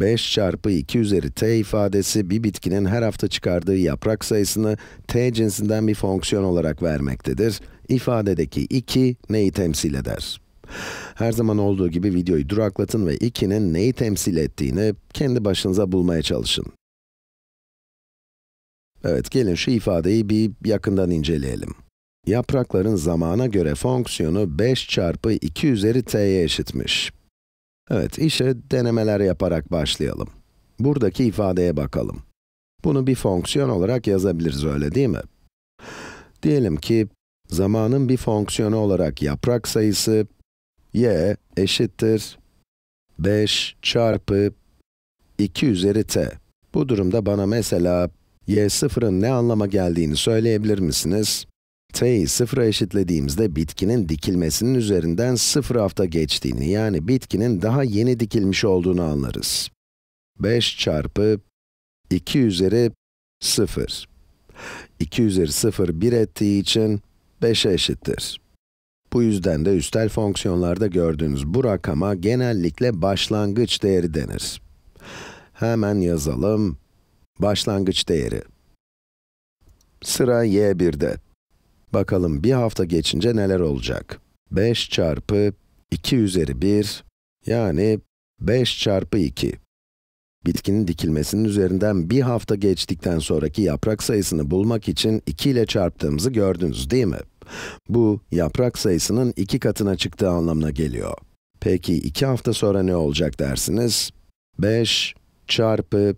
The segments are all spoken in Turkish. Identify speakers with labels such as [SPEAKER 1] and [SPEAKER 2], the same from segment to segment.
[SPEAKER 1] 5 çarpı 2 üzeri t ifadesi bir bitkinin her hafta çıkardığı yaprak sayısını t cinsinden bir fonksiyon olarak vermektedir. İfadedeki 2 neyi temsil eder? Her zaman olduğu gibi videoyu duraklatın ve 2'nin neyi temsil ettiğini kendi başınıza bulmaya çalışın. Evet, gelin şu ifadeyi bir yakından inceleyelim. Yaprakların zamana göre fonksiyonu 5 çarpı 2 üzeri t'ye eşitmiş. Evet, işe denemeler yaparak başlayalım. Buradaki ifadeye bakalım. Bunu bir fonksiyon olarak yazabiliriz, öyle değil mi? Diyelim ki, zamanın bir fonksiyonu olarak yaprak sayısı y eşittir 5 çarpı 2 üzeri t. Bu durumda bana mesela y sıfırın ne anlama geldiğini söyleyebilir misiniz? t'yi sıfıra eşitlediğimizde bitkinin dikilmesinin üzerinden sıfır hafta geçtiğini yani bitkinin daha yeni dikilmiş olduğunu anlarız. 5 çarpı 2 üzeri 0. 2 üzeri 0 1 ettiği için 5'e eşittir. Bu yüzden de üstel fonksiyonlarda gördüğünüz bu rakama genellikle başlangıç değeri denir. Hemen yazalım. Başlangıç değeri. Sıra y1'de. Bakalım bir hafta geçince neler olacak? 5 çarpı 2 üzeri 1, yani 5 çarpı 2. Bitkinin dikilmesinin üzerinden bir hafta geçtikten sonraki yaprak sayısını bulmak için 2 ile çarptığımızı gördünüz değil mi? Bu, yaprak sayısının 2 katına çıktığı anlamına geliyor. Peki 2 hafta sonra ne olacak dersiniz? 5 çarpı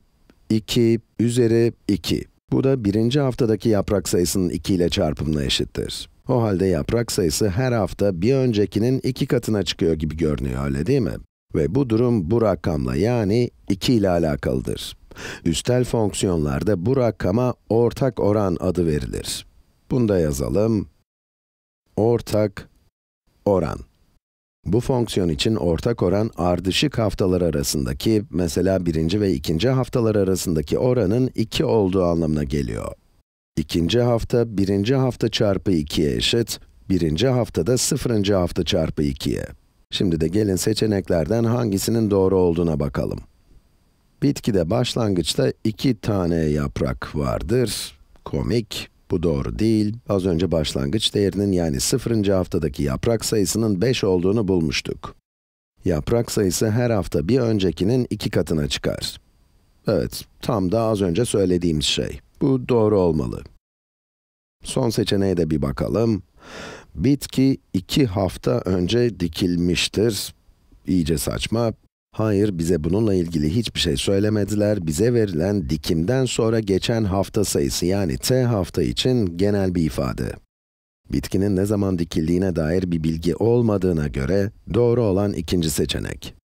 [SPEAKER 1] 2 üzeri 2. Bu da birinci haftadaki yaprak sayısının 2 ile çarpımına eşittir. O halde yaprak sayısı her hafta bir öncekinin 2 katına çıkıyor gibi görünüyor, öyle değil mi? Ve bu durum bu rakamla yani 2 ile alakalıdır. Üstel fonksiyonlarda bu rakama ortak oran adı verilir. Bunu da yazalım. Ortak oran. Bu fonksiyon için ortak oran ardışık haftalar arasındaki, mesela birinci ve ikinci haftalar arasındaki oranın 2 olduğu anlamına geliyor. İkinci hafta, birinci hafta çarpı 2'ye eşit, birinci haftada sıfırıncı hafta çarpı 2'ye. Şimdi de gelin seçeneklerden hangisinin doğru olduğuna bakalım. Bitkide başlangıçta iki tane yaprak vardır, komik. Bu doğru değil. Az önce başlangıç değerinin yani 0. haftadaki yaprak sayısının 5 olduğunu bulmuştuk. Yaprak sayısı her hafta bir öncekinin 2 katına çıkar. Evet, tam da az önce söylediğimiz şey. Bu doğru olmalı. Son seçeneğe de bir bakalım. Bitki 2 hafta önce dikilmiştir. İyice saçma. Hayır, bize bununla ilgili hiçbir şey söylemediler. Bize verilen dikimden sonra geçen hafta sayısı yani t hafta için genel bir ifade. Bitkinin ne zaman dikildiğine dair bir bilgi olmadığına göre doğru olan ikinci seçenek.